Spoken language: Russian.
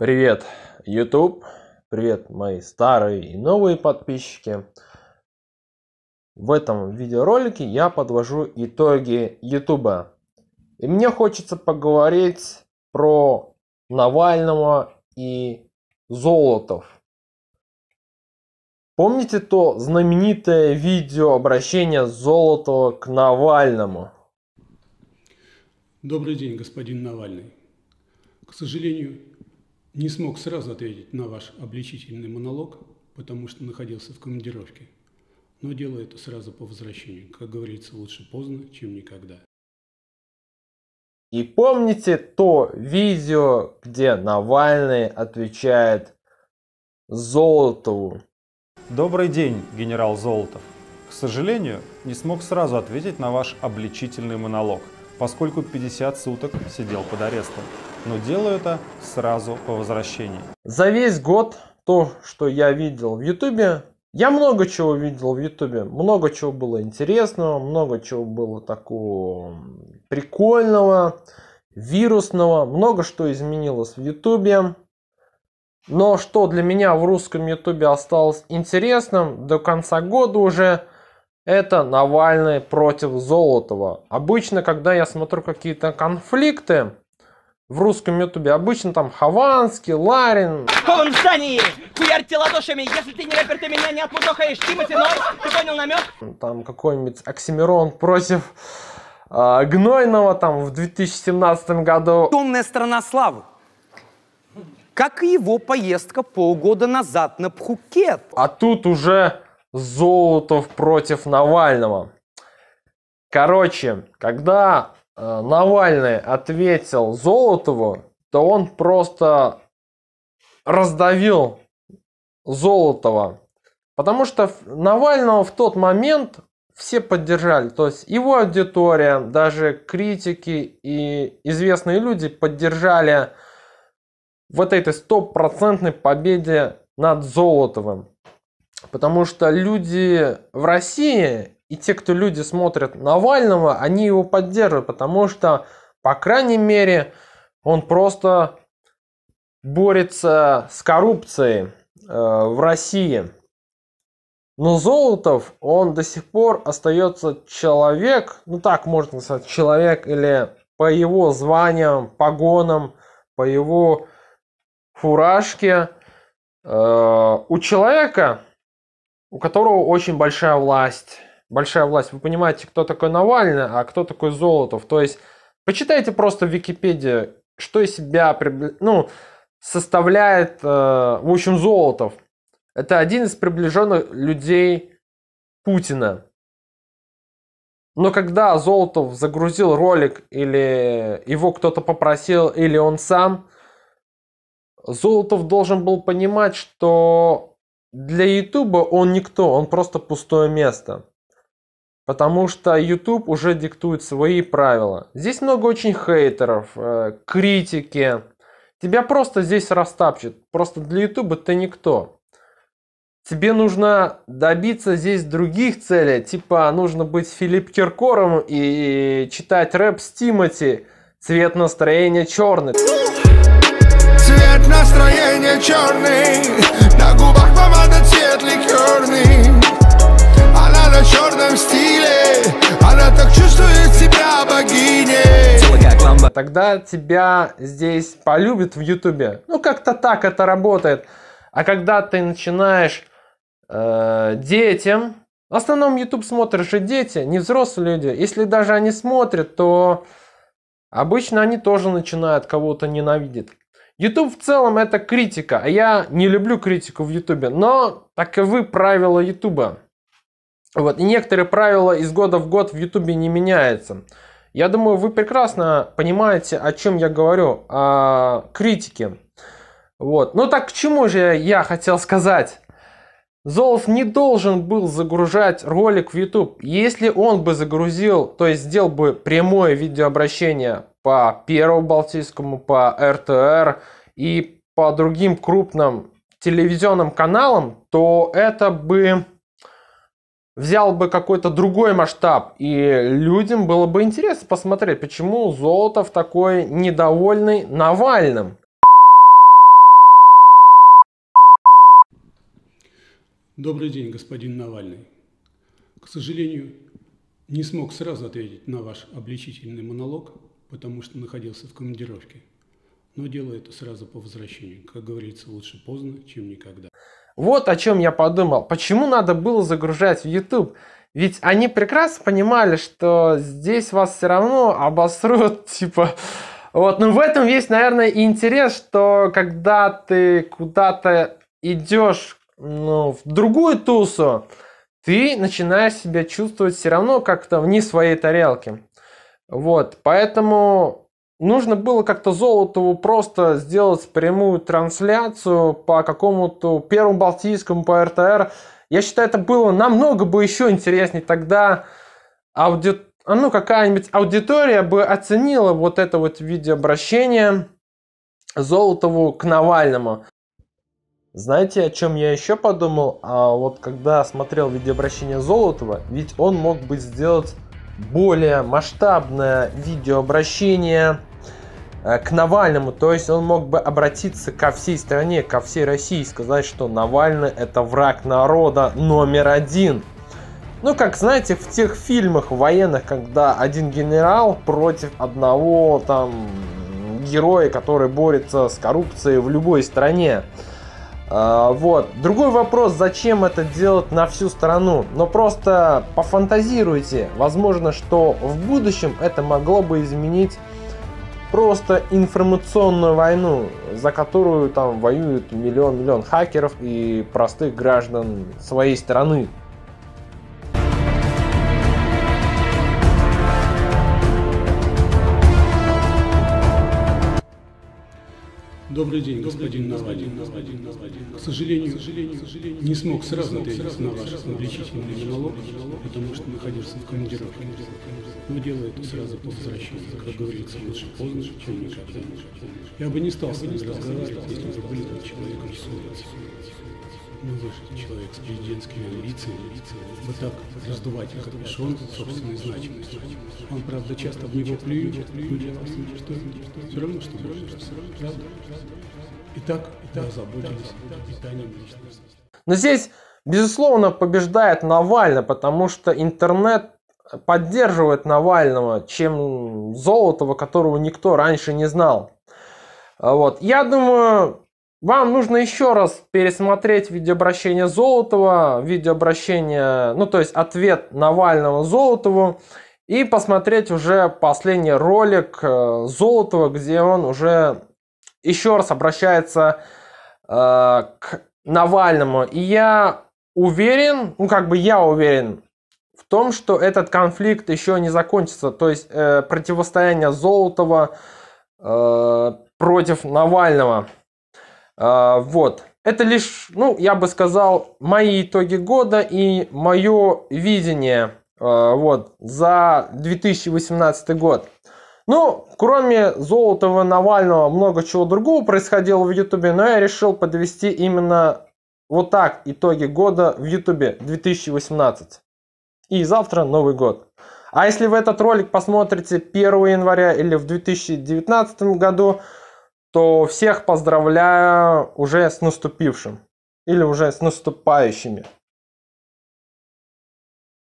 Привет, YouTube! Привет, мои старые и новые подписчики! В этом видеоролике я подвожу итоги YouTube. И мне хочется поговорить про Навального и Золотов. Помните то знаменитое видео обращение Золотова к Навальному? Добрый день, господин Навальный. К сожалению, не смог сразу ответить на ваш обличительный монолог, потому что находился в командировке. Но делаю это сразу по возвращению. Как говорится, лучше поздно, чем никогда. И помните то видео, где Навальный отвечает Золотову? Добрый день, генерал Золотов. К сожалению, не смог сразу ответить на ваш обличительный монолог, поскольку 50 суток сидел под арестом но делаю это сразу по возвращении. За весь год то, что я видел в Ютубе, я много чего видел в Ютубе, много чего было интересного, много чего было такого прикольного, вирусного, много что изменилось в Ютубе. Но что для меня в русском Ютубе осталось интересным до конца года уже, это Навальный против Золотого Обычно, когда я смотрю какие-то конфликты, в русском ютубе. Обычно там Хованский, Ларин. Он встань! Хуярьте ладошами, если ты не рэпер, ты меня не отмудохаешь. Тимати Нойс, ты понял намек? Там какой-нибудь Оксимирон против э, Гнойного там в 2017 году. Темная сторона славы. Как и его поездка полгода назад на Пхукет. А тут уже Золотов против Навального. Короче, когда Э, Навальный ответил Золотову, то он просто раздавил Золотова. Потому что Навального в тот момент все поддержали. То есть его аудитория, даже критики и известные люди поддержали вот этой стопроцентной победе над Золотовым. Потому что люди в России и те, кто люди смотрят Навального, они его поддерживают, потому что, по крайней мере, он просто борется с коррупцией э, в России. Но Золотов, он до сих пор остается человек, ну так можно сказать, человек или по его званиям, погонам, по его фуражке, э, у человека, у которого очень большая власть, большая власть, вы понимаете, кто такой Навальный, а кто такой Золотов. То есть почитайте просто в Википедии, что из себя ну, составляет, э, в общем, Золотов. Это один из приближенных людей Путина. Но когда Золотов загрузил ролик или его кто-то попросил, или он сам, Золотов должен был понимать, что для Ютуба он никто, он просто пустое место потому что YouTube уже диктует свои правила. Здесь много очень хейтеров, э, критики. Тебя просто здесь растапчет. Просто для YouTube ты никто. Тебе нужно добиться здесь других целей, типа нужно быть Филипп Киркором и читать рэп с Тимати «Цвет настроения черный». Цвет настроения черный, на губах помада цвет ликерный, она на черном стиле. тогда тебя здесь полюбят в Ютубе. Ну, как-то так это работает. А когда ты начинаешь э, детям, в основном YouTube смотрят же дети, не взрослые люди. Если даже они смотрят, то обычно они тоже начинают кого-то ненавидеть. YouTube в целом это критика, а я не люблю критику в YouTube, но таковы правила YouTube. Вот, и некоторые правила из года в год в YouTube не меняются. Я думаю, вы прекрасно понимаете, о чем я говорю, о критике. Вот. Ну так к чему же я хотел сказать? Золов не должен был загружать ролик в YouTube. Если он бы загрузил, то есть сделал бы прямое видеообращение по Первому Балтийскому, по РТР и по другим крупным телевизионным каналам, то это бы взял бы какой-то другой масштаб, и людям было бы интересно посмотреть, почему Золотов такой недовольный Навальным. Добрый день, господин Навальный. К сожалению, не смог сразу ответить на ваш обличительный монолог, потому что находился в командировке. Но делаю это сразу по возвращению. Как говорится, лучше поздно, чем никогда. Вот о чем я подумал. Почему надо было загружать в YouTube? Ведь они прекрасно понимали, что здесь вас все равно обосрут, типа... Вот, но в этом есть, наверное, и интерес, что когда ты куда-то идешь ну, в другую тусу, ты начинаешь себя чувствовать все равно как-то вне своей тарелки. Вот, поэтому Нужно было как-то Золотову просто сделать прямую трансляцию по какому-то Первому Балтийскому, по РТР. Я считаю, это было намного бы еще интереснее тогда. Ауди... а Ну, какая-нибудь аудитория бы оценила вот это вот видеообращение Золотову к Навальному. Знаете, о чем я еще подумал? А вот когда смотрел видеообращение Золотова, ведь он мог бы сделать более масштабное видеообращение Э, к Навальному, то есть он мог бы обратиться ко всей стране, ко всей России и сказать, что Навальный это враг народа номер один. Ну, как знаете, в тех фильмах военных, когда один генерал против одного там героя, который борется с коррупцией в любой стране. А, вот. Другой вопрос, зачем это делать на всю страну? Но просто пофантазируйте. Возможно, что в будущем это могло бы изменить просто информационную войну, за которую там воюют миллион-миллион хакеров и простых граждан своей страны. Добрый день, господин Навадин. К сожалению, не смог сразу ответить на ваш обличительный монолог, потому что находился в командировке. Но дело это сразу по возвращению. Как говорится, лучше поздно, чем никогда. Я бы не стал с вами разговаривать, если бы были человеком с улицы. Милыш, человек с президентскими амбициями, вот так раздувать капюшон собственной значимости. Он, правда, часто в него плюет, но дело в что все равно, что можно, правда? Итак, итак, озаботились питанием личности. Но здесь, безусловно, побеждает Навальный, потому что интернет поддерживает Навального, чем Золотого, которого никто раньше не знал. Вот. Я думаю, вам нужно еще раз пересмотреть видеообращение Золотого, видеообращение, ну то есть ответ Навального Золотову, и посмотреть уже последний ролик э, Золотого, где он уже еще раз обращается э, к Навальному. И я уверен, ну как бы я уверен в том, что этот конфликт еще не закончится. То есть э, противостояние Золотого э, против Навального. А, вот. Это лишь, ну, я бы сказал, мои итоги года и мое видение а, вот, за 2018 год. Ну, кроме Золотого, Навального, много чего другого происходило в Ютубе, но я решил подвести именно вот так итоги года в Ютубе 2018. И завтра Новый год. А если вы этот ролик посмотрите 1 января или в 2019 году, то всех поздравляю уже с наступившим или уже с наступающими.